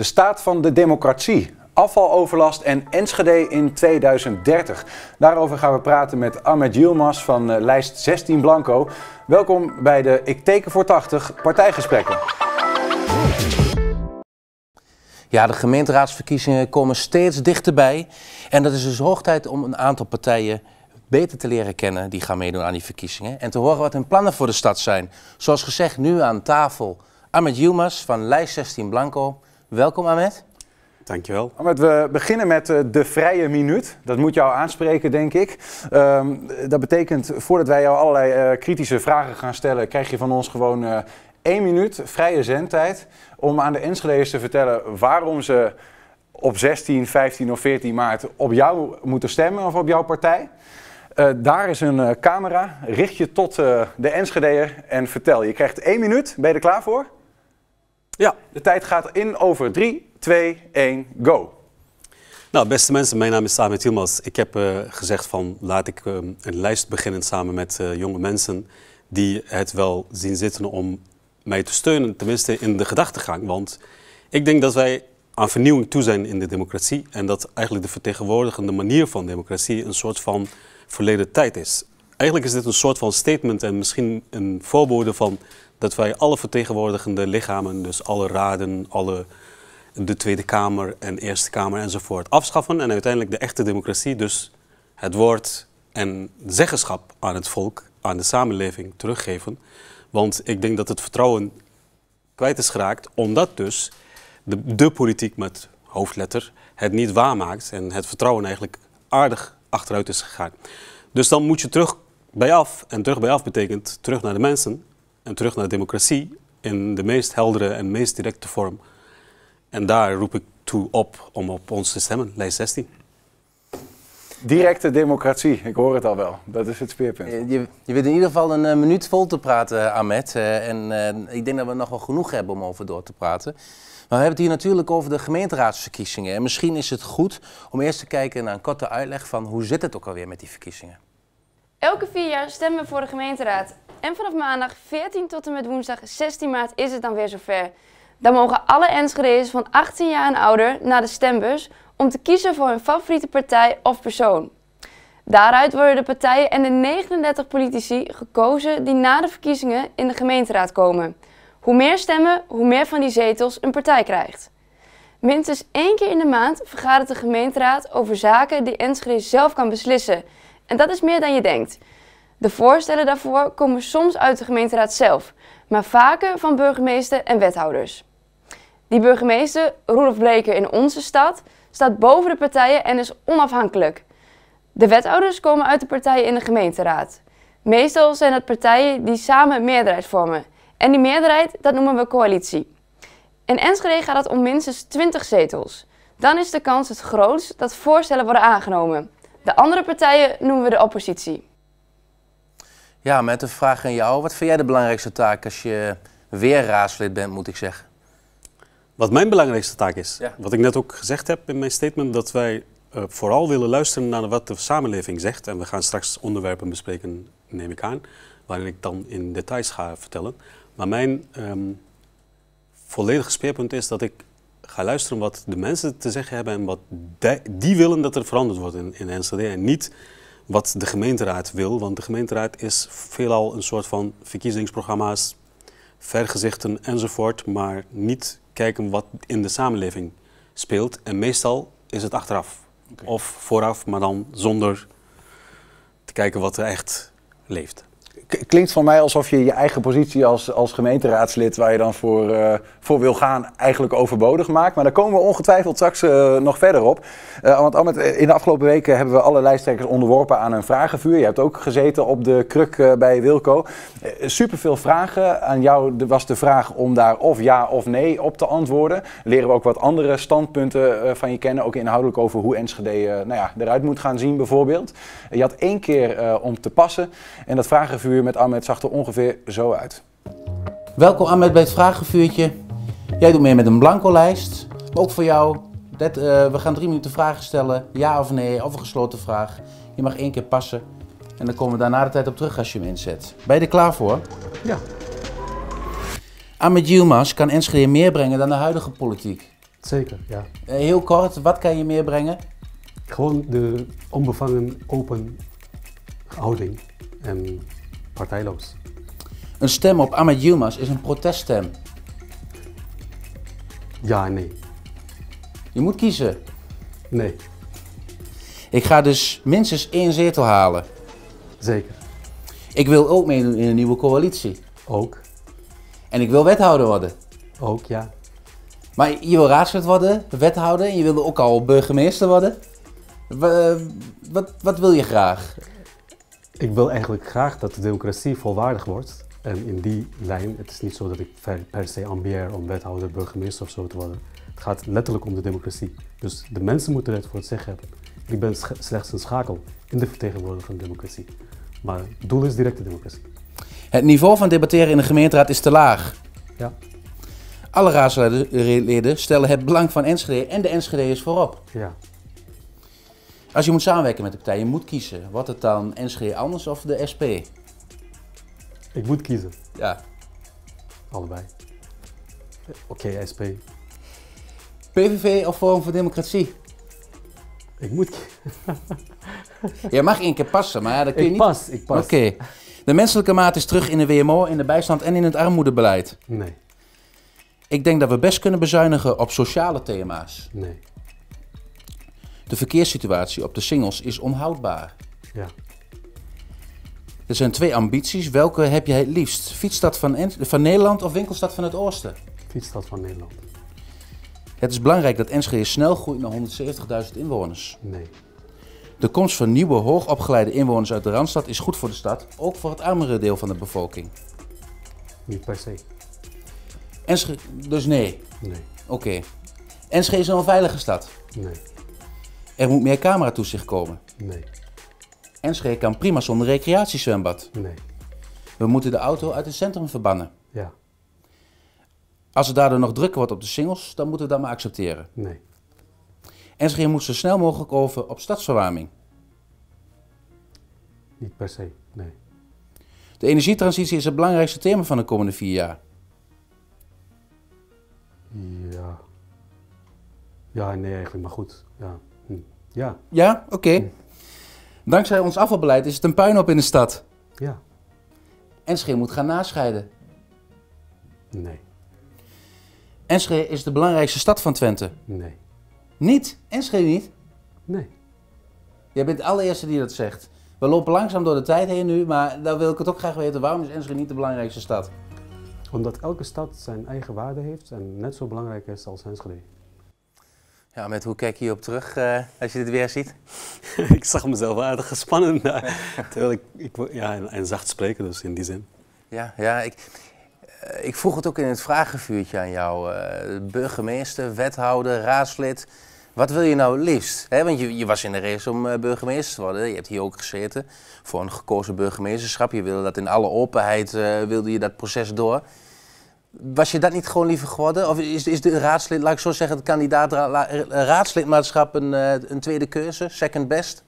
De staat van de democratie, afvaloverlast en Enschede in 2030. Daarover gaan we praten met Ahmed Yilmaz van eh, lijst 16 Blanco. Welkom bij de Ik teken voor 80 partijgesprekken. Ja, de gemeenteraadsverkiezingen komen steeds dichterbij. En dat is dus hoog tijd om een aantal partijen beter te leren kennen die gaan meedoen aan die verkiezingen. En te horen wat hun plannen voor de stad zijn. Zoals gezegd, nu aan tafel Ahmed Yilmaz van lijst 16 Blanco. Welkom Ahmed. Dankjewel. Ahmed, we beginnen met eh, de vrije minuut. Dat moet jou aanspreken, denk ik. Ehm, dat betekent, voordat wij jou allerlei eh, kritische vragen gaan stellen, krijg je van ons gewoon eh, één minuut vrije zendtijd om aan de Enschedeers te vertellen waarom ze op 16, 15 of 14 maart op jou moeten stemmen of op jouw partij. daar is een camera. Richt je tot de Enschedeer en vertel. Je krijgt één minuut. Ben je er klaar voor? Ja, de tijd gaat in over 3, 2, 1, go. Nou, beste mensen, mijn naam is Samet Tilmas. Ik heb eh, gezegd van laat ik ehm, een lijst beginnen samen met eh, jonge mensen die het wel zien zitten om mij te steunen, tenminste in de gedachtegang. Want ik denk dat wij aan vernieuwing toe zijn in de democratie en dat eigenlijk de vertegenwoordigende manier van democratie een soort van verleden tijd is. Eigenlijk is dit een soort van statement en misschien een voorbode van dat wij alle vertegenwoordigende lichamen, dus alle raden, alle, de Tweede Kamer en Eerste Kamer enzovoort, afschaffen en uiteindelijk de echte democratie, dus het woord en zeggenschap aan het volk, aan de samenleving teruggeven. Want ik denk dat het vertrouwen kwijt is geraakt, omdat dus de, de politiek met hoofdletter het niet waarmaakt en het vertrouwen eigenlijk aardig achteruit is gegaan. Dus dan moet je terug bij af. En terug bij af betekent terug naar de mensen en terug naar democratie in de meest heldere en meest directe vorm. En daar roep ik toe op om op ons te stemmen, lijst 16. Directe democratie, ik hoor het al wel. Dat is het speerpunt. Eh, je, je wilt in ieder geval een eh, minuut vol te praten, Ahmed. Eh, en ik denk dat we nog wel genoeg hebben om over door te praten. Maar we hebben het hier natuurlijk over de gemeenteraadsverkiezingen. En misschien is het goed om eerst te kijken naar een korte uitleg van hoe zit het ook alweer met die verkiezingen. Elke vier jaar stemmen we voor de gemeenteraad. En vanaf maandag 14 tot en met woensdag 16 maart is het dan weer zover. Dan mogen alle Enschede's van 18 jaar en ouder naar de stembus om te kiezen voor hun favoriete partij of persoon. Daaruit worden de partijen en de 39 politici gekozen die na de verkiezingen in de gemeenteraad komen. Hoe meer stemmen, hoe meer van die zetels een partij krijgt. Minstens één keer in de maand vergadert de gemeenteraad over zaken die Enschede zelf kan beslissen. En dat is meer dan je denkt. De voorstellen daarvoor komen soms uit de gemeenteraad zelf, maar vaker van burgemeester en wethouders. Die burgemeester, Roelof Bleker in onze stad, staat boven de partijen en is onafhankelijk. De wethouders komen uit de partijen in de gemeenteraad. Meestal zijn dat partijen die samen meerderheid vormen. En die meerderheid, dat noemen we coalitie. In Enschede gaat het om minstens 20 zetels. Dan is de kans het grootst dat voorstellen worden aangenomen. De andere partijen noemen we de oppositie. Ja, met een vraag aan jou. Wat vind jij de belangrijkste taak als je weer raadslid bent, moet ik zeggen? Wat mijn belangrijkste taak is, wat ik net ook gezegd heb in mijn statement, dat wij eh, vooral willen luisteren naar wat de samenleving zegt. En we gaan straks onderwerpen bespreken, neem ik aan, waarin ik dan in details ga vertellen. Maar mijn um, volledige speerpunt is dat ik ga luisteren wat de mensen te zeggen hebben en wat die, willen dat er veranderd wordt in, in NCD. En niet wat de gemeenteraad wil. Want de gemeenteraad is veelal een soort van verkiezingsprogramma's, vergezichten enzovoort, maar niet kijken wat in de samenleving speelt. En meestal is het achteraf of vooraf, maar dan zonder te kijken wat er echt leeft klinkt van mij alsof je je eigen positie als, als gemeenteraadslid, waar je dan voor, eh, voor wil gaan, eigenlijk overbodig maakt. Maar daar komen we ongetwijfeld straks eh, nog verder op. Uh, want Ahmed, in de afgelopen weken hebben we alle lijsttrekkers onderworpen aan een vragenvuur. Je hebt ook gezeten op de kruk bij Wilco. superveel vragen. Aan jou was de vraag om daar of ja of nee op te antwoorden. Leren we ook wat andere standpunten van je kennen, ook inhoudelijk over hoe Enschede nou ja, eruit moet gaan zien bijvoorbeeld. je had één keer om te passen en dat vragenvuur met Ahmed zag er ongeveer zo uit. Welkom Ahmed bij het Vragenvuurtje. Jij doet mee met een blanco lijst. ook voor jou, dat, eh, we gaan drie minuten vragen stellen. Ja of nee, of een gesloten vraag. Je mag één keer passen. En dan komen we daarna de tijd op terug als je hem inzet. Ben je er klaar voor? Ja. Ahmed Yilmaz kan Enschede meer brengen dan de huidige politiek. Zeker, ja. Eh, heel kort, wat kan je meer brengen? Gewoon de onbevangen, open houding. En partijloos. Een stem op Ahmed is een proteststem. Ja en nee. Je moet kiezen. Nee. Ik ga dus minstens één zetel halen. Zeker. Ik wil ook meedoen in een nieuwe coalitie. Ook. En ik wil wethouder worden. Ook, ja. Maar je wil raadslid worden, wethouder en je wilde ook al burgemeester worden. Eh, wat, wat wil je graag? Ik wil eigenlijk graag dat de democratie volwaardig wordt. En in die lijn, het is niet zo dat ik per se ambieer om wethouder, burgemeester of zo te worden. Het gaat letterlijk om de democratie. Dus de mensen moeten het voor het zeggen hebben. Ik ben slechts een schakel in de vertegenwoordiger van de democratie. Maar het doel is directe democratie. Het niveau van debatteren in de gemeenteraad is te laag. Ja. Alle raadsleden stellen het belang van Enschede en de is voorop. Ja. Als je moet samenwerken met de partij, je moet kiezen. Wat het dan NSG anders of de SP? Ik moet kiezen. Ja. Allebei. Oké, SP. PVV of Forum voor Democratie? Ik moet. je mag één keer passen, maar dat kun je ik niet. Pas, ik pas. Oké. De menselijke maat is terug in de WMO, in de bijstand en in het armoedebeleid. Nee. Ik denk dat we best kunnen bezuinigen op sociale thema's. Nee. De verkeerssituatie op de singles is onhoudbaar. Ja. Er zijn twee ambities. Welke heb jij het liefst? Fietsstad van, van Nederland of winkelstad van het Oosten? Fietsstad van Nederland. Het is belangrijk dat Enschede snel groeit naar 170.000 inwoners. Nee. De komst van nieuwe hoogopgeleide inwoners uit de Randstad is goed voor de stad, ook voor het armere deel van de bevolking. Niet per se. Enschede, dus nee? Nee. Oké. Enschede is een onveilige stad? Nee. Er moet meer cameratoezicht komen. Nee. Enschede kan prima zonder recreatiezwembad. Nee. We moeten de auto uit het centrum verbannen. Ja. Als het daardoor nog drukker wordt op de singles, dan moeten we dat maar accepteren. Nee. Enschede moet zo snel mogelijk over op stadsverwarming. Niet per se, nee. De energietransitie is het belangrijkste thema van de komende vier jaar. Ja. Ja, nee, eigenlijk, maar goed. Ja. Ja. Ja? Oké. Dankzij ons afvalbeleid is het een puinhoop in de stad. Ja. Enschede moet gaan nascheiden. Nee. Enschede is de belangrijkste stad van Twente. Nee. Niet? Enschede niet? Nee. Jij bent de allereerste die dat zegt. We lopen langzaam door de tijd heen nu, maar dan wil ik het ook graag weten. Waarom is Enschede niet de belangrijkste stad? Omdat elke stad zijn eigen waarde heeft en net zo belangrijk is als Enschede. Ja, met hoe kijk je op terug eh, als je dit weer ziet? ik zag mezelf aardig gespannen, terwijl ik, ja, en, zacht spreken dus in die zin. Ja, ja ik, eh, ik vroeg het ook in het vragenvuurtje aan jou. Eh, burgemeester, wethouder, raadslid. Wat wil je nou liefst? want je, je, was in de race om burgemeester te worden. Je hebt hier ook gezeten voor een gekozen burgemeesterschap. Je wilde dat in alle openheid, wilde je dat proces door. Was je dat niet gewoon liever geworden? Of is, is de raadslid, laat ik zo zeggen, de kandidaat raadslidmaatschap een, eh, een tweede keuze, second best?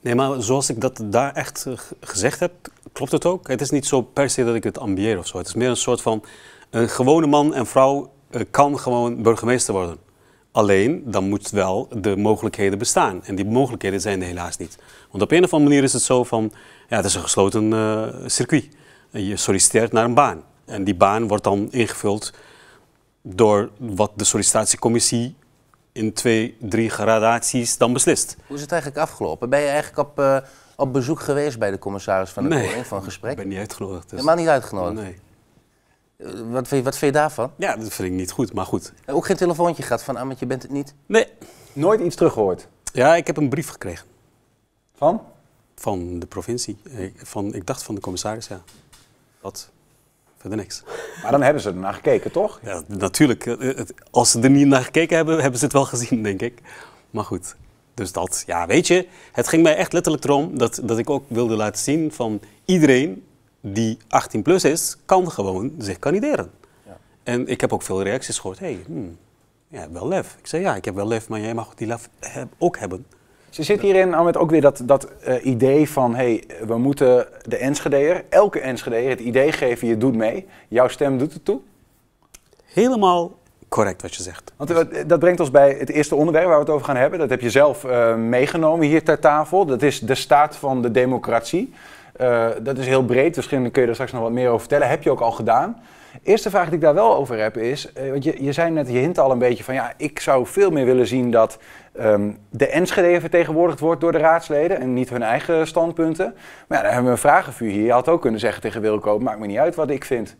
Nee, maar zoals ik dat daar echt eh, gezegd heb, klopt het ook. Het is niet zo per se dat ik het ambieer of zo. Het is meer een soort van, een gewone man en vrouw eh, kan gewoon burgemeester worden. Alleen, dan moet wel de mogelijkheden bestaan. En die mogelijkheden zijn er helaas niet. Want op een of andere manier is het zo van, ja, het is een gesloten circuit. Je solliciteert naar een baan. En die baan wordt dan ingevuld door wat de sollicitatiecommissie in twee, drie gradaties dan beslist. Hoe is het eigenlijk afgelopen? Ben je eigenlijk op, eh, op bezoek geweest bij de commissaris van de nee, van gesprek? ik ben niet uitgenodigd. Dus. Helemaal niet uitgenodigd? Nee. Eh, wat vind, je, wat vind je daarvan? Ja, dat vind ik niet goed, maar goed. Eh, ook geen telefoontje gehad van, ah, je bent het niet? Nee. Nooit iets teruggehoord? Ja, ik heb een brief gekregen. Van? Van de provincie. Van, ik dacht van de commissaris, ja. Wat? Maar dan hebben ze er naar gekeken, toch? Ja, natuurlijk. Eh, eh, als ze er niet naar gekeken hebben, hebben ze het wel gezien, denk ik. Maar goed, dus dat. Ja, weet je, het ging mij echt letterlijk erom dat, dat ik ook wilde laten zien van iedereen die 18 plus is, kan gewoon zich kandideren. En ik heb ook veel reacties gehoord. hey, hmm, ja, wel lef. Ik zei ja, ik heb wel lef, maar jij mag die lef ook hebben. Ze zit hierin met ook weer dat, dat eh, idee van, hey, we moeten de Enschedeer, elke Enschedeer, het idee geven, je doet mee. Jouw stem doet het toe? Helemaal correct wat je zegt. Want eh, dat brengt ons bij het eerste onderwerp waar we het over gaan hebben. Dat heb je zelf eh, meegenomen hier ter tafel. Dat is de staat van de democratie. dat is heel breed, misschien kun je daar straks nog wat meer over vertellen. Heb je ook al gedaan. Eerste vraag die ik daar wel over heb is, want je, je zei net, je hint al een beetje van ja, ik zou veel meer willen zien dat um, de Enschede vertegenwoordigd wordt door de raadsleden en niet hun eigen standpunten. Maar ja, dan hebben we een vragenvuur hier. Je had ook kunnen zeggen tegen Wilco, maakt me niet uit wat ik vind.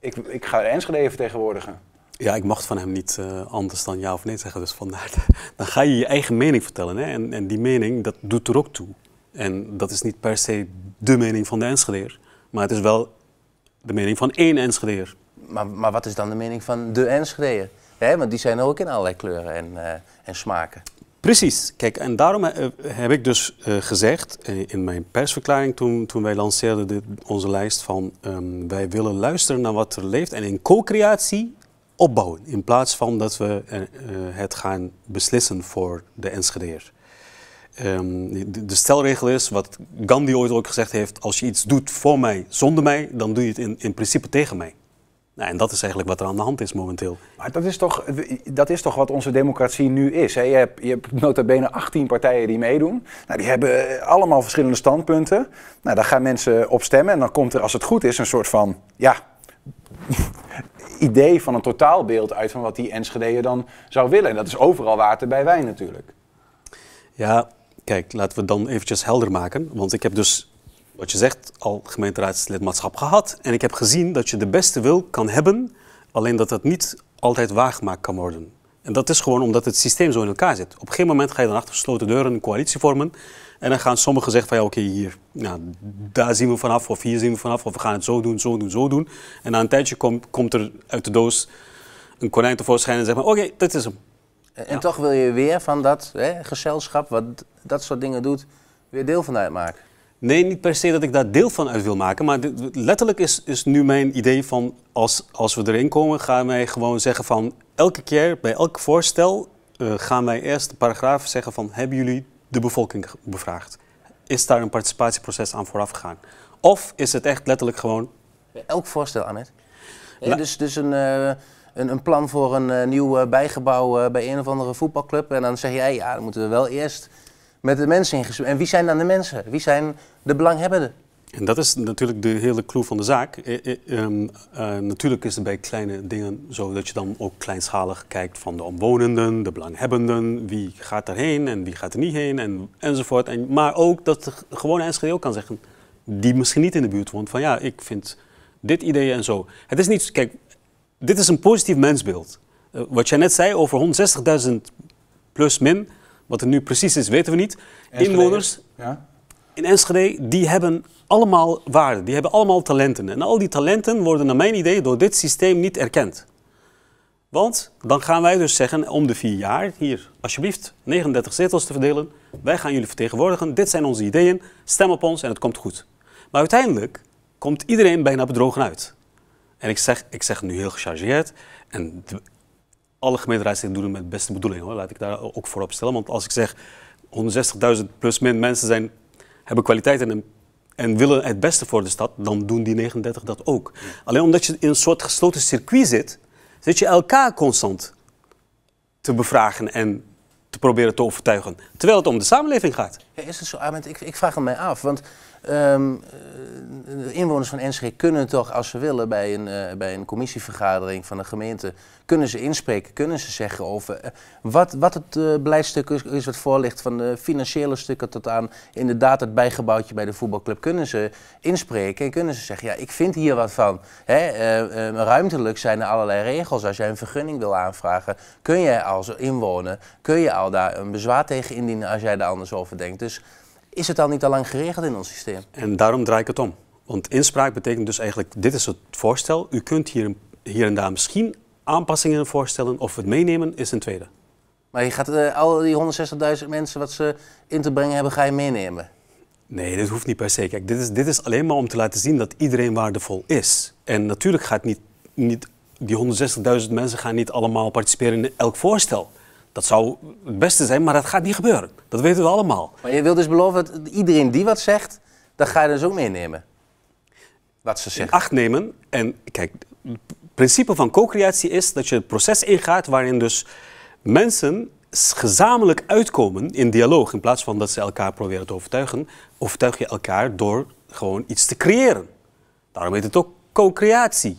Ik, ik ga de Enschede vertegenwoordigen. Ja, ik mocht van hem niet eh, anders dan ja of nee zeggen. Dus vandaar, dan ga je je eigen mening vertellen. Hè? En, en die mening, dat doet er ook toe. En dat is niet per se de mening van de Enschedeer. Maar het is wel de mening van één Enschedeer. Maar, maar wat is dan de mening van de Enschedeer? Hè, want die zijn ook in allerlei kleuren en, eh, en smaken. Precies. Kijk, en daarom eh, heb ik dus eh, gezegd in mijn persverklaring toen, toen wij lanceerden dit, onze lijst van ehm, wij willen luisteren naar wat er leeft en in co-creatie opbouwen. In plaats van dat we het gaan beslissen voor de Enschedeer. Ehm, de, de, stelregel is, wat Gandhi ooit ook gezegd heeft, als je iets doet voor mij, zonder mij, dan doe je het in principe tegen mij. Nou, en dat is eigenlijk wat er aan de hand is momenteel. Maar dat is toch, dat is toch wat onze democratie nu is. Hè? Je, hebt, je hebt nota bene 18 partijen die meedoen. Nou, die hebben eh, allemaal verschillende standpunten. Nou, daar gaan mensen op stemmen. En dan komt er, als het goed is, een soort van ja, idee van een totaalbeeld uit van wat die Enschedeën dan zou willen. En dat is overal water bij wijn natuurlijk. Ja, kijk, laten we dan eventjes helder maken. Want ik heb dus wat je zegt, al gemeenteraadslidmaatschap gehad. En ik heb gezien dat je de beste wil kan hebben, alleen dat dat niet altijd waargemaakt kan worden. En dat is gewoon omdat het systeem zo in elkaar zit. Op geen moment ga je dan achter gesloten deuren een coalitie vormen. En dan gaan sommigen zeggen van ja, oké, hier, nou, daar zien we vanaf, of hier zien we vanaf, of we gaan het zo doen, zo doen, zo doen. En na een tijdje komt er uit de doos een konijn tevoorschijn en zegt maar oké, dat is hem. En toch wil je weer van dat hè, gezelschap wat dat soort dingen doet, weer deel van uitmaken. Nee, niet per se dat ik daar deel van uit wil maken. Maar letterlijk is, is nu mijn idee van als, als we erin komen, gaan wij gewoon zeggen van elke keer bij elk voorstel eh, gaan wij eerst de paragraaf zeggen van hebben jullie de bevolking bevraagd? Is daar een participatieproces aan vooraf gegaan? Of is het echt letterlijk gewoon. Bij elk voorstel, Annet. Ja, dus, dus eh, een. Een, plan voor een eh, nieuw bijgebouw bij een of andere voetbalclub. En dan zeg jij, ja, dan moeten we wel eerst met de mensen in gesprek. En wie zijn dan de mensen? Wie zijn de belanghebbenden? En dat is natuurlijk de hele clue van de zaak. Eh, eh, ehm, eh, natuurlijk is het bij kleine dingen zo dat je dan ook kleinschalig kijkt van de omwonenden, de belanghebbenden, wie gaat erheen en wie gaat er niet heen en, enzovoort. En, maar ook dat de gewone ook kan zeggen, die misschien niet in de buurt woont, van ja, ik vind dit idee en zo. Het is niet, kijk, dit is een positief mensbeeld. wat jij net zei over 160.000 plus min, wat er nu precies is, weten we niet. Inwoners ja. in Enschede, die hebben allemaal waarden. Die hebben allemaal talenten. En al die talenten worden naar mijn idee door dit systeem niet erkend. Want dan gaan wij dus zeggen om de vier jaar, hier alsjeblieft 39 zetels te verdelen. Wij gaan jullie vertegenwoordigen. Dit zijn onze ideeën. Stem op ons en het komt goed. Maar uiteindelijk komt iedereen bijna bedrogen uit. En ik zeg, ik zeg nu heel gechargeerd. En alle gemeenteraadsdingen doen het met beste bedoeling hoor. Laat ik daar ook voor opstellen. Want als ik zeg 160.000 plus min mensen zijn, hebben kwaliteit en, en willen het beste voor de stad, dan doen die 39 dat ook. Alleen omdat je in een soort gesloten circuit zit, zit je elkaar constant te bevragen en te proberen te overtuigen. Terwijl het om de samenleving gaat. Ja, is het zo, Ik, ik vraag het mij af. Want de ehm, eh, inwoners van Enschede kunnen toch, als ze willen, bij een, eh, bij een commissievergadering van de gemeente, kunnen ze inspreken, kunnen ze zeggen over eh, wat, wat het beleidstuk is, wat voor ligt, van de financiële stukken tot aan inderdaad het bijgebouwtje bij de voetbalclub, kunnen ze inspreken en kunnen ze zeggen, ja, ik vind hier wat van. Hè? ruimtelijk zijn er allerlei regels. Als jij een vergunning wil aanvragen, kun jij als inwoner, kun je al daar een bezwaar tegen indienen als jij daar anders over denkt. Dus is het dan niet al lang geregeld in ons systeem? En daarom draai ik het om. Want inspraak betekent dus eigenlijk, dit is het voorstel. U kunt hier, hier en daar misschien aanpassingen voorstellen of het meenemen is een tweede. Maar je gaat eh, al die 160.000 mensen wat ze in te brengen hebben, ga je meenemen? Nee, dit hoeft niet per se. Kijk, dit is, dit is alleen maar om te laten zien dat iedereen waardevol is. En natuurlijk gaat niet, niet die 160.000 mensen gaan niet allemaal participeren in elk voorstel. Dat zou het beste zijn, maar dat gaat niet gebeuren. Dat weten we allemaal. Maar je wilt dus beloven dat iedereen die wat zegt, dat ga je dus ook meenemen. Wat ze zeggen. In acht nemen. En kijk, het principe van co-creatie is dat je het proces ingaat waarin dus mensen gezamenlijk uitkomen in dialoog. In plaats van dat ze elkaar proberen te overtuigen, overtuig je elkaar door gewoon iets te creëren. Daarom heet het ook co-creatie.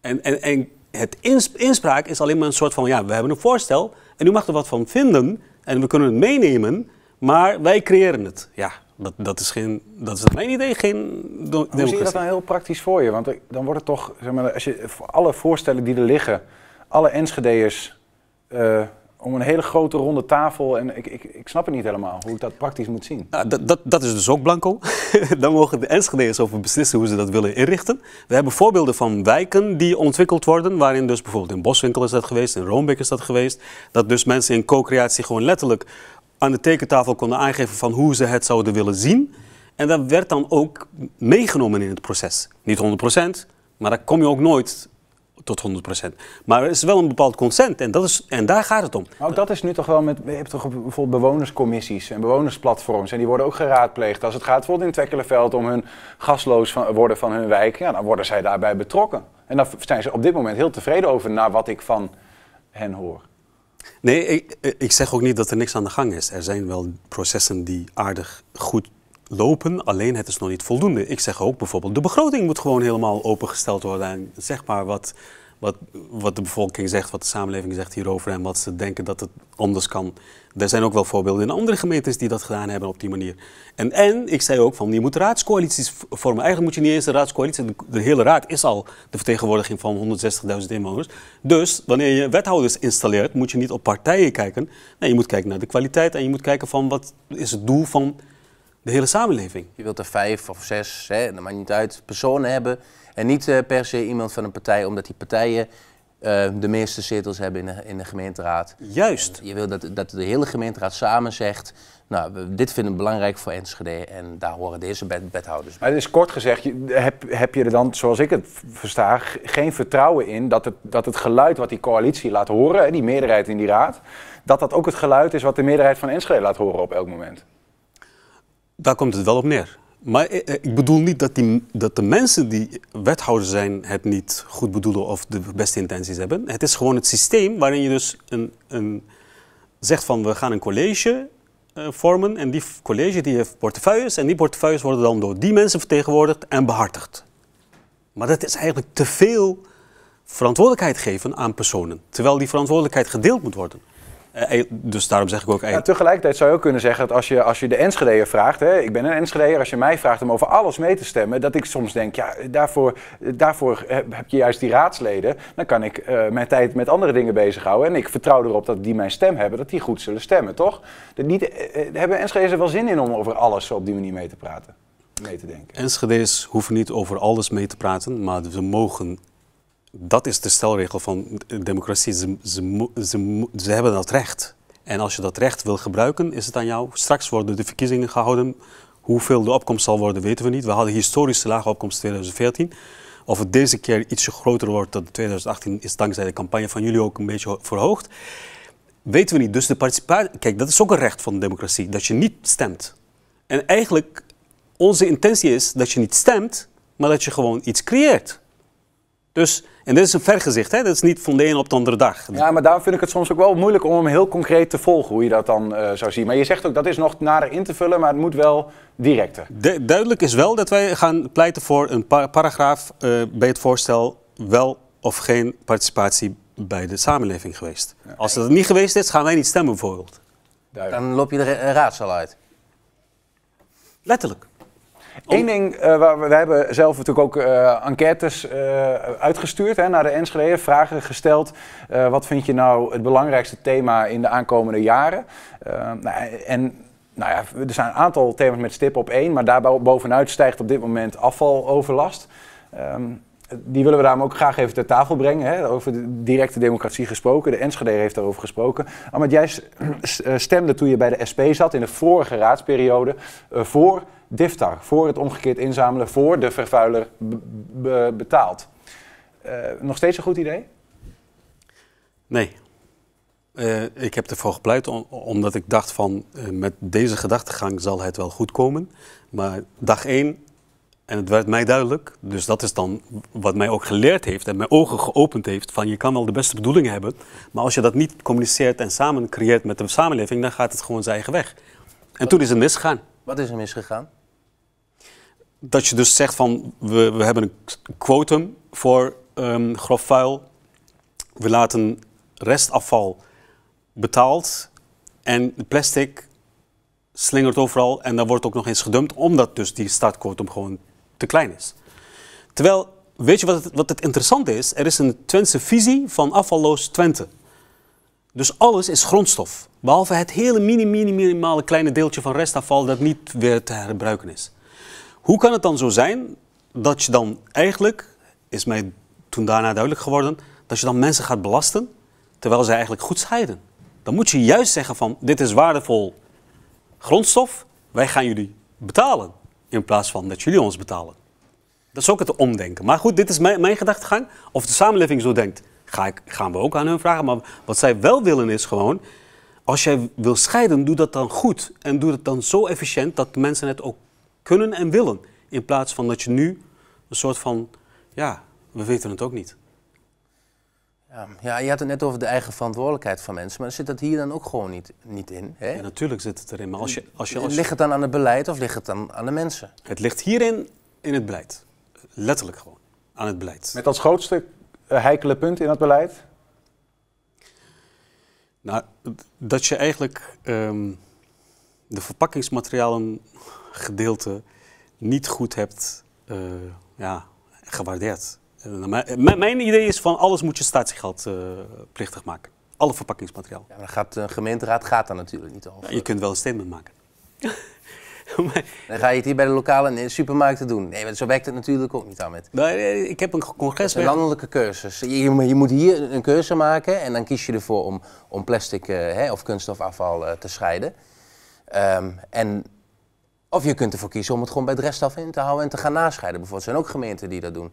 En, en, en het inspraak is alleen maar een soort van, ja, we hebben een voorstel, en u mag er wat van vinden en we kunnen het meenemen, maar wij creëren het. Ja, dat, dat is geen, dat is mijn idee, geen democratie. Hoe zie je dat nou heel praktisch voor je? Want dan wordt het toch, zeg maar, als je alle voorstellen die er liggen, alle Enschedeërs... Eh, om een hele grote ronde tafel. En ik, ik, ik snap het niet helemaal hoe ik dat praktisch moet zien. Nou, dat, dat, dat is dus ook blanco. Dan mogen de Enschedeers over beslissen hoe ze dat willen inrichten. We hebben voorbeelden van wijken die ontwikkeld worden, waarin dus bijvoorbeeld in Boswinkel is dat geweest, in Roombeek is dat geweest. Dat dus mensen in co-creatie gewoon letterlijk aan de tekentafel konden aangeven van hoe ze het zouden willen zien. En dat werd dan ook meegenomen in het proces. Niet 100%, maar daar kom je ook nooit tot 100%. Maar er is wel een bepaald consent en, dat is, en daar gaat het om. Maar ook dat is nu toch wel met. Je hebt toch bijvoorbeeld bewonerscommissies en bewonersplatforms. En die worden ook geraadpleegd. Als het gaat bijvoorbeeld in Twekkelenveld om hun gasloos worden van hun wijk. Ja, dan worden zij daarbij betrokken. En daar zijn ze op dit moment heel tevreden over naar wat ik van hen hoor. Nee, ik, ik zeg ook niet dat er niks aan de gang is. Er zijn wel processen die aardig goed lopen, alleen het is nog niet voldoende. Ik zeg ook bijvoorbeeld, de begroting moet gewoon helemaal opengesteld worden. En zeg maar wat, wat, wat de bevolking zegt, wat de samenleving zegt hierover en wat ze denken dat het anders kan. Er zijn ook wel voorbeelden in andere gemeentes die dat gedaan hebben op die manier. En, en ik zei ook van, je moet raadscoalities vormen. Eigenlijk moet je niet eens een raadscoalitie, de, de hele raad is al de vertegenwoordiging van 160.000 inwoners. Dus wanneer je wethouders installeert, moet je niet op partijen kijken. Nee, je moet kijken naar de kwaliteit en je moet kijken van, wat is het doel van de hele samenleving. Je wilt er vijf of zes, hè, dat maakt niet uit, personen hebben. En niet eh, per se iemand van een partij, omdat die partijen eh, de meeste zetels hebben in de, in de gemeenteraad. Juist. je wil dat, dat de hele gemeenteraad samen zegt, nou, we, dit vinden we belangrijk voor Enschede en daar horen deze bed, bedhouders bij. Maar is kort gezegd, je, heb, heb je er dan, zoals ik het versta, geen vertrouwen in dat het, dat het geluid wat die coalitie laat horen, die meerderheid in die raad, dat dat ook het geluid is wat de meerderheid van Enschede laat horen op elk moment? Daar komt het wel op neer. Maar eh, eh, ik bedoel niet dat, die, dat de mensen die wethouder zijn het niet goed bedoelen of de beste intenties hebben. Het is gewoon het systeem waarin je dus een, een zegt van we gaan een college eh, vormen en die college die heeft portefeuilles en die portefeuilles worden dan door die mensen vertegenwoordigd en behartigd. Maar dat is eigenlijk te veel verantwoordelijkheid geven aan personen, terwijl die verantwoordelijkheid gedeeld moet worden. Eh, eh, dus daarom zeg ik ook... Ja, tegelijkertijd zou je ook kunnen zeggen dat als je, als je de Enschedeer vraagt... Hè, ik ben een Enschedeer, als je mij vraagt om over alles mee te stemmen... dat ik soms denk, ja, daarvoor, daarvoor heb je juist die raadsleden. Dan kan ik eh, mijn tijd met andere dingen bezighouden. En ik vertrouw erop dat die mijn stem hebben, dat die goed zullen stemmen, toch? Dat niet, hebben Enschedeers er wel zin in om over alles op die manier mee te praten? Mee te denken. Enschedeers hoeven niet over alles mee te praten, maar ze mogen dat is de stelregel van democratie. Ze, ze, hebben dat recht. En als je dat recht wil gebruiken, is het aan jou. Straks worden de verkiezingen gehouden. Hoeveel de opkomst zal worden, weten we niet. We hadden historische lage opkomst 2014. Of het deze keer ietsje groter wordt dan 2018, is dankzij de campagne van jullie ook een beetje verhoogd. Weten we niet. Dus de participatie. Kijk, dat is ook een recht van de democratie, dat je niet stemt. En eigenlijk, onze intentie is dat je niet stemt, maar dat je gewoon iets creëert. Dus, en dit is een vergezicht, hè? Dat is niet van de ene op de andere dag. Ja, maar daarom vind ik het soms ook wel moeilijk om hem heel concreet te volgen, hoe je dat dan eh, zou zien. Maar je zegt ook, dat is nog nader in te vullen, maar het moet wel directer. duidelijk is wel dat wij gaan pleiten voor een paragraaf eh, bij het voorstel wel of geen participatie bij de samenleving geweest. Als dat niet geweest is, gaan wij niet stemmen bijvoorbeeld. Dan loop je de een uit. Letterlijk. Eén ding, eh, waar we, we, hebben zelf natuurlijk ook eh, enquêtes eh, uitgestuurd hè, naar de Enschede, vragen gesteld. wat vind je nou het belangrijkste thema in de aankomende jaren? Nou, en nou ja, er zijn een aantal thema's met stip op één, maar daarbovenuit stijgt op dit moment afvaloverlast. Ehm, die willen we daarom ook graag even ter tafel brengen. Hè? Over de directe democratie gesproken. De Enschede heeft daarover gesproken. met jij stemde toen je bij de SP zat in de vorige raadsperiode voor DIFTAR voor het omgekeerd inzamelen voor de vervuiler betaalt. Eh, nog steeds een goed idee? Nee. Eh, ik heb ervoor gepleit omdat ik dacht van eh, met deze gedachtegang zal het wel goed komen. Maar dag één, en het werd mij duidelijk, dus dat is dan wat mij ook geleerd heeft en mijn ogen geopend heeft van je kan wel de beste bedoelingen hebben, maar als je dat niet communiceert en samen creëert met de samenleving, dan gaat het gewoon zijn eigen weg. En toen is het misgegaan. Wat is er misgegaan? dat je dus zegt van we, we hebben een quotum voor um, grof vuil. We laten restafval betaald en de plastic slingert overal en daar wordt ook nog eens gedumpt omdat dus die startquotum gewoon te klein is. Terwijl, weet je wat het, wat het interessante is? Er is een Twentse visie van afvalloos Twente. Dus alles is grondstof, behalve het hele mini, mini, minimale kleine deeltje van restafval dat niet weer te herbruiken is. Hoe kan het dan zo zijn dat je dan eigenlijk, is mij toen daarna duidelijk geworden, dat je dan mensen gaat belasten terwijl zij eigenlijk goed scheiden? Dan moet je juist zeggen van dit is waardevol grondstof, wij gaan jullie betalen in plaats van dat jullie ons betalen. Dat is ook het omdenken. Maar goed, dit is mijn, mijn gedachtegang. Of de samenleving zo denkt, ga ik, gaan we ook aan hun vragen. Maar wat zij wel willen is gewoon, als jij wil scheiden, doe dat dan goed. En doe dat dan zo efficiënt dat de mensen het ook kunnen en willen. In plaats van dat je nu een soort van, ja, we weten het ook niet. Ja, je had het net over de eigen verantwoordelijkheid van mensen, maar zit dat hier dan ook gewoon niet, niet in? Hè? Ja, natuurlijk zit het erin, maar als je, als je... Als Ligt het dan aan het beleid of ligt het dan aan de mensen? Het ligt hierin, in het beleid. Letterlijk gewoon, aan het beleid. Met als grootste eh, heikele punt in het beleid? Nou, dat je eigenlijk ehm, de verpakkingsmaterialen gedeelte niet goed hebt eh, ja, gewaardeerd. Eh, nou, mijn idee is van alles moet je statiegeld eh, plichtig maken. Alle verpakkingsmateriaal. Ja, maar gaat, de gemeenteraad gaat daar natuurlijk niet over. je kunt wel een statement maken. Dan ga je het hier bij de lokale supermarkten doen. Nee, zo werkt het natuurlijk ook niet, met. Nee, ik heb een congres... Een landelijke cursus. Je, je, moet hier een cursus maken en dan kies je ervoor om, om plastic of kunststofafval uh, te scheiden. Ehm, en of je kunt ervoor kiezen om het gewoon bij het restaf in te houden en te gaan nascheiden. Bijvoorbeeld zijn ook gemeenten die dat doen.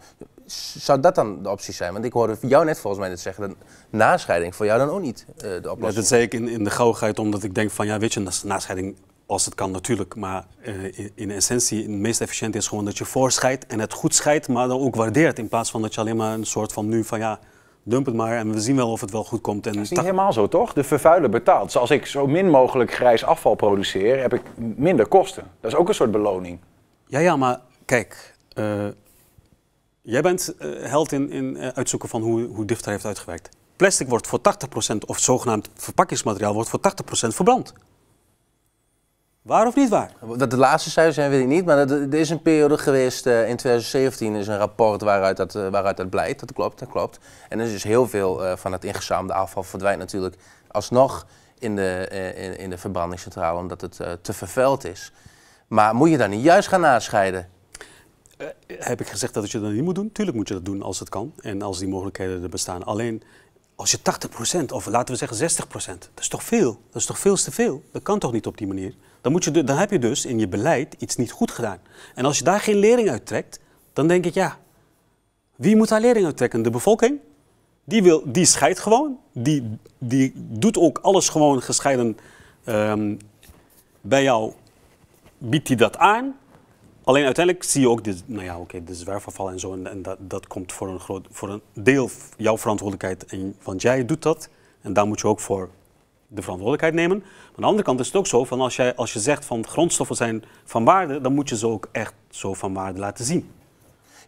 Zou dat dan de optie zijn? Want ik hoorde jou net volgens mij net zeggen dat nascheiding voor jou dan ook niet eh, de oplossing is. dat zei ik in, in de gauwigheid omdat ik denk van ja weet je, nascheiding als het kan natuurlijk. Maar eh, in, essentie het meest efficiënt is gewoon dat je voorscheidt en het goed scheidt, maar dan ook waardeert. In plaats van dat je alleen maar een soort van nu van ja dump het maar en we zien wel of het wel goed komt. En dat is niet helemaal zo, toch? De vervuiler betaalt. Dus als ik zo min mogelijk grijs afval produceer, heb ik minder kosten. Dat is ook een soort beloning. Ja, ja, maar kijk, eh, jij bent eh, held in, in eh, uitzoeken van hoe, hoe Difter heeft uitgewerkt. Plastic wordt voor 80% of zogenaamd verpakkingsmateriaal wordt voor 80% verbrand. Waar of niet waar? Dat de laatste cijfers zijn, weet ik niet. Maar er is een periode geweest eh, in 2017, is een rapport waaruit dat, eh, waaruit dat blijkt. Dat klopt, dat klopt. En er is dus heel veel eh, van het ingezamelde afval verdwijnt natuurlijk alsnog in de, in, de verbrandingscentrale, omdat het te vervuild is. Maar moet je dan niet juist gaan nascheiden? heb ik gezegd dat je dat niet moet doen? Tuurlijk moet je dat doen als het kan en als die mogelijkheden er bestaan. Alleen als je 80% of laten we zeggen 60%, dat is toch veel? Dat is toch veel te veel? Dat kan toch niet op die manier? Dan, moet je, dan heb je dus in je beleid iets niet goed gedaan. En als je daar geen lering uit trekt, dan denk ik ja, wie moet daar lering uit trekken? De bevolking? Die, wil, die scheidt gewoon. Die, die doet ook alles gewoon gescheiden ehm, bij jou. Biedt hij dat aan? Alleen uiteindelijk zie je ook de, nou ja, oké, de zwerfafval en zo. En, en dat, dat komt voor een, groot, voor een deel jouw verantwoordelijkheid. En, want jij doet dat. En daar moet je ook voor de verantwoordelijkheid nemen. Maar aan de andere kant is het ook zo van als, jij, als je zegt van grondstoffen zijn van waarde, dan moet je ze ook echt zo van waarde laten zien.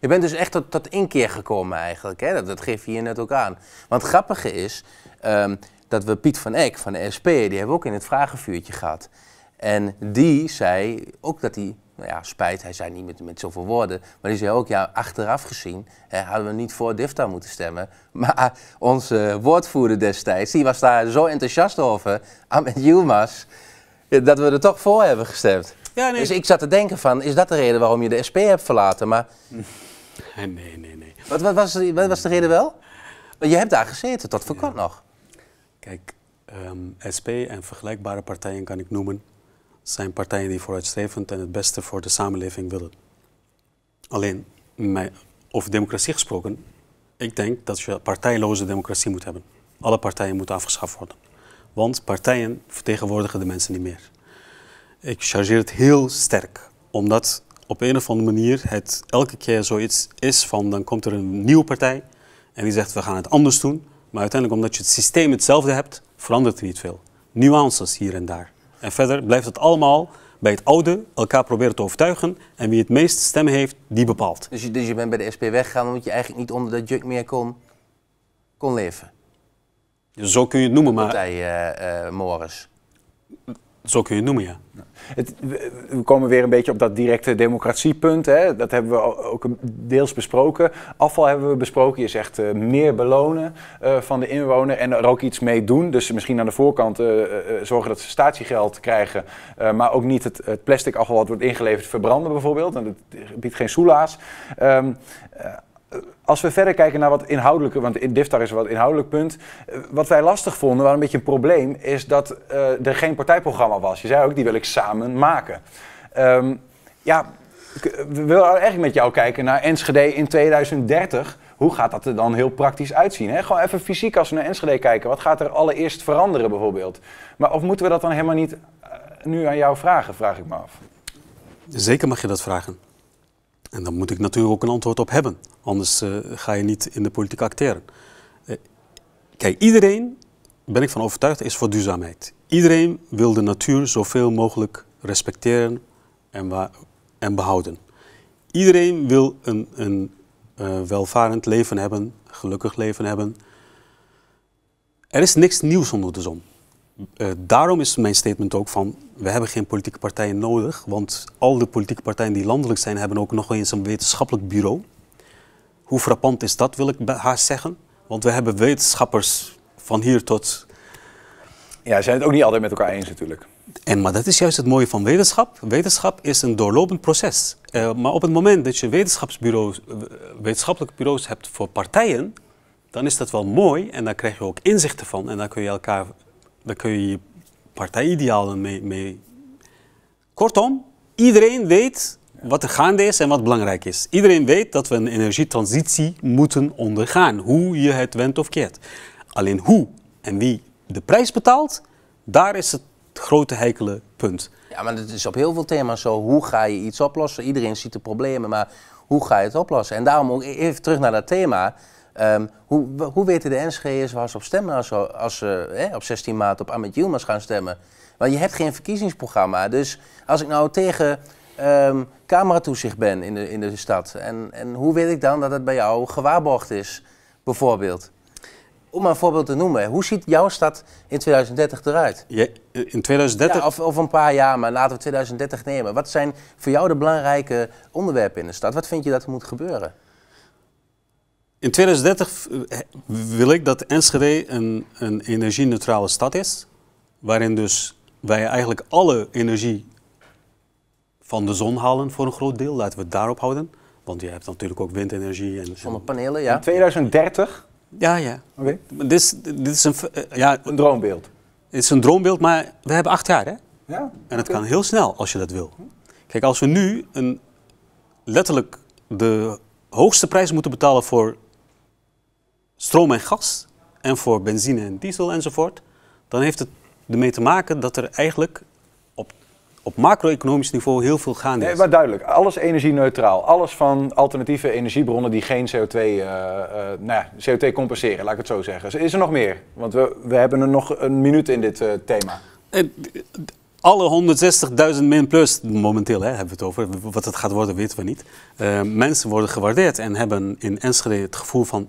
Je bent dus echt tot, inkeer gekomen eigenlijk. Hè? Dat, dat geef je hier net ook aan. Want het grappige is ehm, dat we Piet van Eck van de SP, die hebben ook in het vragenvuurtje gehad. En die zei ook dat hij nou ja, spijt, hij zei niet met, met zoveel woorden. Maar hij zei ook, ja, achteraf gezien hè, hadden we niet voor DIFTA moeten stemmen. Maar onze woordvoerder destijds, die was daar zo enthousiast over, Ahmed Yilmaz, dat we er toch voor hebben gestemd. Ja, Dus ik zat te denken van, is dat de reden waarom je de SP hebt verlaten? Maar... Nee, nee, nee. Wat, wat, was, was de reden wel? je hebt daar gezeten, tot voor kort nog. Kijk, ehm, SP en vergelijkbare partijen kan ik noemen zijn partijen die vooruitstrevend en het beste voor de samenleving willen. Alleen, over democratie gesproken, ik denk dat je partijloze democratie moet hebben. Alle partijen moeten afgeschaft worden. Want partijen vertegenwoordigen de mensen niet meer. Ik chargeer het heel sterk, omdat op een of andere manier het elke keer zoiets is van dan komt er een nieuwe partij en die zegt we gaan het anders doen. Maar uiteindelijk omdat je het systeem hetzelfde hebt, verandert er niet veel. Nuances hier en daar. En verder blijft het allemaal bij het oude elkaar proberen te overtuigen. En wie het meeste stemmen heeft, die bepaalt. Dus je, dus bent bij de SP weggegaan omdat je eigenlijk niet onder dat juk meer kon, kon leven? Dus zo kun je het noemen, maar... Partij, uh, uh, Morris. Zo kun je het noemen, ja. we komen weer een beetje op dat directe democratiepunt. Hè? Dat hebben we ook deels besproken. Afval hebben we besproken. Je zegt uh, meer belonen eh, van de inwoner en er ook iets mee doen. Dus misschien aan de voorkant eh, zorgen dat ze statiegeld krijgen. maar ook niet het, het, plastic afval wat wordt ingeleverd verbranden bijvoorbeeld. En dat biedt geen soelaas. Ehm, als we verder kijken naar wat inhoudelijke, want in Diftar is wat inhoudelijk punt. Eh, wat wij lastig vonden, waar een beetje een probleem, is dat eh, er geen partijprogramma was. Je zei ook, die wil ik samen maken. Ehm, ja, we willen eigenlijk met jou kijken naar Enschede in 2030. Hoe gaat dat er dan heel praktisch uitzien? Hè? Gewoon even fysiek als we naar Enschede kijken. Wat gaat er allereerst veranderen bijvoorbeeld? Maar of moeten we dat dan helemaal niet eh, nu aan jou vragen, vraag ik me af. Zeker mag je dat vragen. En dan moet ik natuurlijk ook een antwoord op hebben. Anders eh, ga je niet in de politiek acteren. Eh, kijk, iedereen, ben ik van overtuigd, is voor duurzaamheid. Iedereen wil de natuur zoveel mogelijk respecteren en, en behouden. Iedereen wil een, een eh, welvarend leven hebben, gelukkig leven hebben. Er is niks nieuws onder de zon. daarom is mijn statement ook van, we hebben geen politieke partijen nodig, want al de politieke partijen die landelijk zijn, hebben ook nog eens een wetenschappelijk bureau. Hoe frappant is dat, wil ik haast zeggen? Want we hebben wetenschappers van hier tot. Ja, zijn het ook niet altijd met elkaar eens natuurlijk. En, maar dat is juist het mooie van wetenschap. Wetenschap is een doorlopend proces. Eh, maar op het moment dat je wetenschapsbureaus, eh, wetenschappelijke bureaus hebt voor partijen, dan is dat wel mooi en daar krijg je ook inzichten van. En dan kun je elkaar, dan kun je, je partijidealen mee, mee. Kortom, iedereen weet wat er gaande is en wat belangrijk is. Iedereen weet dat we een energietransitie moeten ondergaan, hoe je het went of keert. Alleen hoe en wie de prijs betaalt, daar is het grote heikele punt. Ja, maar het is op heel veel thema's zo. Hoe ga je iets oplossen? Iedereen ziet de problemen, maar hoe ga je het oplossen? En daarom ook even terug naar dat thema. Ehm, hoe, hoe weten de NSG'ers waar ze op stemmen als, ze op 16 maart op Ahmed Yilmaz gaan stemmen? Want je hebt geen verkiezingsprogramma. Dus als ik nou tegen um, ehm, toezicht ben in de, in de stad? En, en hoe weet ik dan dat het bij jou gewaarborgd is, bijvoorbeeld? Om een voorbeeld te noemen, hoe ziet jouw stad in 2030 eruit? in 2030? of, of een paar jaar, maar laten we 2030 nemen. Wat zijn voor jou de belangrijke onderwerpen in de stad? Wat vind je dat er moet gebeuren? In 2030 wil ik dat Enschede een, een energie-neutrale stad is. Waarin dus wij eigenlijk alle energie van de zon halen voor een groot deel. Laten we het daarop houden. Want je hebt natuurlijk ook windenergie. En, Zonnepanelen, ja. In 2030? Ja, ja. Oké. Dit, is, dit is een... Eh, ja, een droombeeld. Het is een droombeeld, maar we hebben acht jaar, hè? Ja. En het kan heel snel als je dat wil. Kijk, als we nu een, letterlijk de hoogste prijs moeten betalen voor stroom en gas en voor benzine en diesel enzovoort, dan heeft het ermee te maken dat er eigenlijk op macro-economisch niveau heel veel gaande is. Nee, maar duidelijk. Alles energie-neutraal. Alles van alternatieve energiebronnen die geen CO2, uh, eh, eh, nou ja, CO2 compenseren, laat ik het zo zeggen. Is er nog meer? Want we, we hebben er nog een minuut in dit eh, thema. Alle 160.000 min plus, momenteel hè, hebben we het over, wat het gaat worden weten we niet. mensen worden gewaardeerd en hebben in Enschede het gevoel van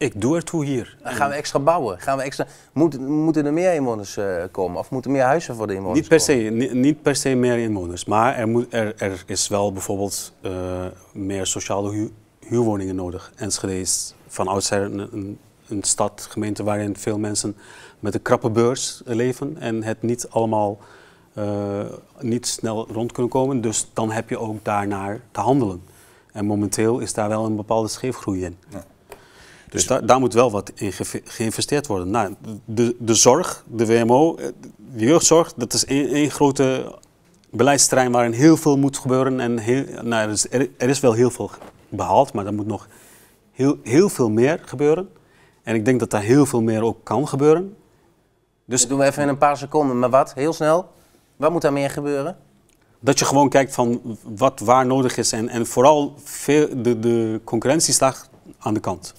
ik doe ertoe hier. gaan we extra bouwen? Gaan we extra... moeten er meer inwoners eh, komen? Of moeten meer huizen voor de inwoners niet per komen? Se, niet, per se meer inwoners. Maar er, moet, er, is wel bijvoorbeeld eh, meer sociale huurwoningen nodig. Enschede is van oudsher een, een, stad, gemeente waarin veel mensen met een krappe beurs leven. En het niet allemaal eh, niet snel rond kunnen komen. Dus dan heb je ook daarnaar te handelen. En momenteel is daar wel een bepaalde scheefgroei in. Dus daar, daar moet wel wat in geïnvesteerd worden. Nou, de, de zorg, de WMO, eh, de jeugdzorg, dat is één grote beleidsterrein waarin heel veel moet gebeuren. En heel, nou, er, is, er, is, wel heel veel behaald, maar er moet nog heel, heel veel meer gebeuren. En ik denk dat daar heel veel meer ook kan gebeuren. Dus dat doen we even in een paar seconden. Maar wat? Heel snel. Wat moet daar meer gebeuren? Dat je gewoon kijkt van wat waar nodig is. En, en vooral veel de, de concurrentie staat aan de kant.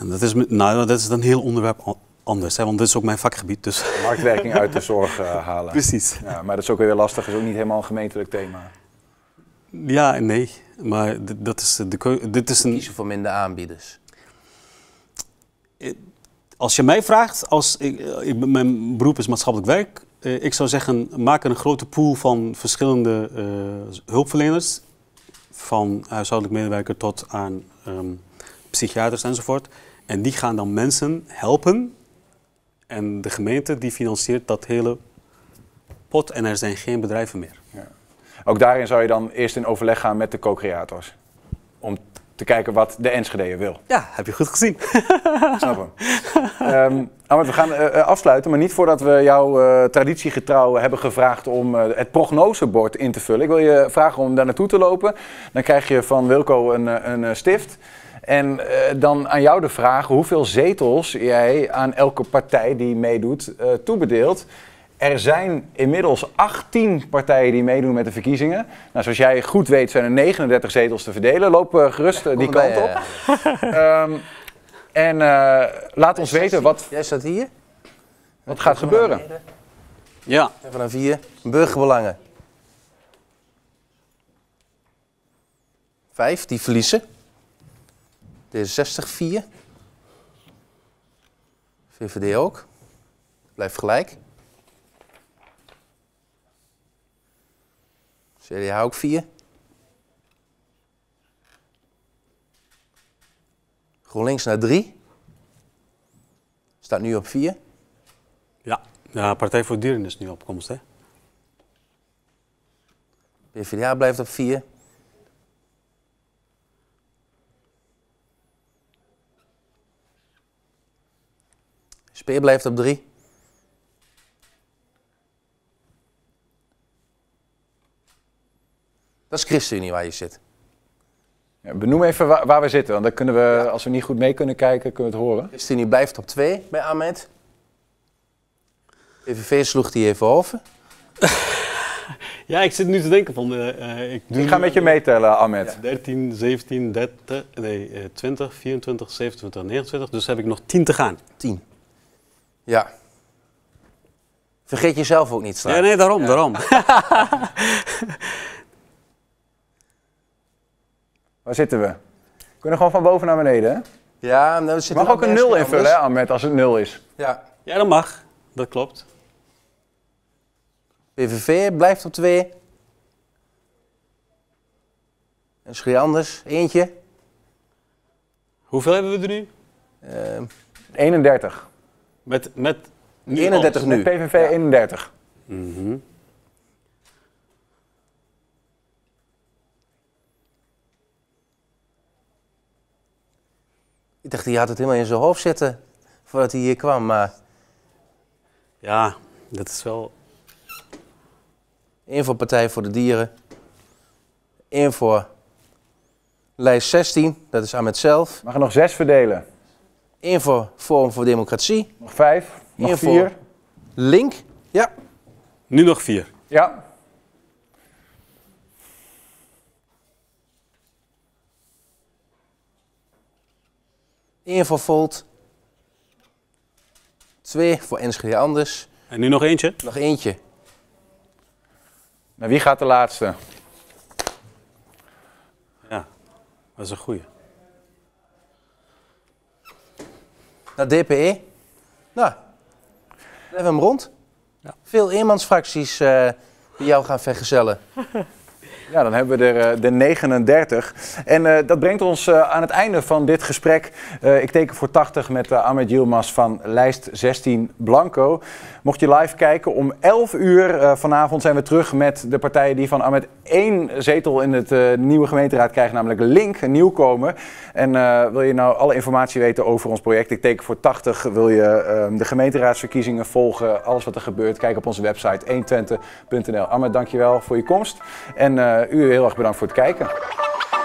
En dat is, nou, dat is een heel onderwerp anders, hè, want dit is ook mijn vakgebied. Dus. Marktwerking uit de zorg eh, halen. Precies. Ja, maar dat is ook weer lastig, is ook niet helemaal een gemeentelijk thema. Ja en nee, maar dat is eh, de Dit is een... Kiezen voor minder aanbieders. Eh, als je mij vraagt, als ik, mijn beroep is maatschappelijk werk, ik zou zeggen, maak een grote pool van verschillende hulpverleners. Van huishoudelijk medewerker tot aan um, psychiaters enzovoort. En die gaan dan mensen helpen. En de gemeente die financiert dat hele pot en er zijn geen bedrijven meer. Ja. Ook daarin zou je dan eerst in overleg gaan met de co-creators. Om te kijken wat de Enschede wil. Ja, heb je goed gezien. Snap hem. Um, we gaan eh, eh, afsluiten, maar niet voordat we jou eh, traditiegetrouw hebben gevraagd om het prognosebord in te vullen. Ik wil je vragen om daar naartoe te lopen. Dan krijg je van Wilco een, een stift. En eh, dan aan jou de vraag hoeveel zetels jij aan elke partij die meedoet eh, toebedeelt. Er zijn inmiddels 18 partijen die meedoen met de verkiezingen. Nou, zoals jij goed weet zijn er 39 zetels te verdelen. Loop uh, gerust die kant op. Ehm, en laat ons weten wat... Jij staat hier. Wat gaat gebeuren? Ja. Even naar vier. Burgerbelangen. Vijf, die verliezen d 60 4. VVD ook. Blijft gelijk. CDA ook 4. links naar 3. Staat nu op 4. Ja, de Partij voor Dieren is nu op komst, hè? PvdA blijft op 4. Speer blijft op 3. Dat is ChristenUnie waar je zit. Ja, benoem even waar, waar, we zitten, want dan kunnen we, als we niet goed mee kunnen kijken, kunnen we het horen. ChristenUnie blijft op 2 bij Ahmed. PVV sloeg die even over. ja, ik zit nu te denken van... Uh, ik, doe ik ga met je meetellen, Ahmed. Ja, 13, 17, 30, nee, 20, 24, 27, 29, dus heb ik nog 10 te gaan. 10. Ja. Vergeet jezelf ook niet straks. Ja, nee, daarom, daarom. Waar zitten we? We kunnen gewoon van boven naar beneden, hè? Ja, nou, zit mag ook een nul invullen, hè, Ahmed, als het nul is. Ja. ja, dat mag. Dat klopt. PVV blijft op twee. En Schrie anders, eentje. Hoeveel hebben we er nu? Uh, ehm. 31. Met, met 31 nu. Met PVV 31. Mhm. Ik dacht, hij had het helemaal in zijn hoofd zitten voordat hij hier kwam, maar... Ja, dat is wel... in voor Partij voor de Dieren. In voor lijst 16, dat is aan met zelf. Mag je nog zes verdelen? Eén voor Forum voor Democratie. Nog vijf. Nog vier. Link. Ja. Nu nog vier. Ja. Eén voor Volt. Twee voor Enschede Anders. En nu nog eentje? Nog eentje. Naar wie gaat de laatste? Ja, dat is een goeie. naar DPE. Nou, hebben hem rond. Ja. Veel eenmansfracties uh, die jou gaan vergezellen. Ja, dan hebben we er eh, de 39. En eh, dat brengt ons aan het einde van dit gesprek. ik teken voor 80 met Ahmed Yilmaz van lijst 16 Blanco. Mocht je live kijken, om 11 uur eh, vanavond zijn we terug met de partijen die van Ahmed één zetel in het eh, nieuwe gemeenteraad krijgen, namelijk Link, een nieuwkomer. En eh, wil je nou alle informatie weten over ons project, ik teken voor 80, wil je ehm, de gemeenteraadsverkiezingen volgen, alles wat er gebeurt, kijk op onze website 120.nl. Ahmed, dankjewel voor je komst en u heel erg bedankt voor het kijken.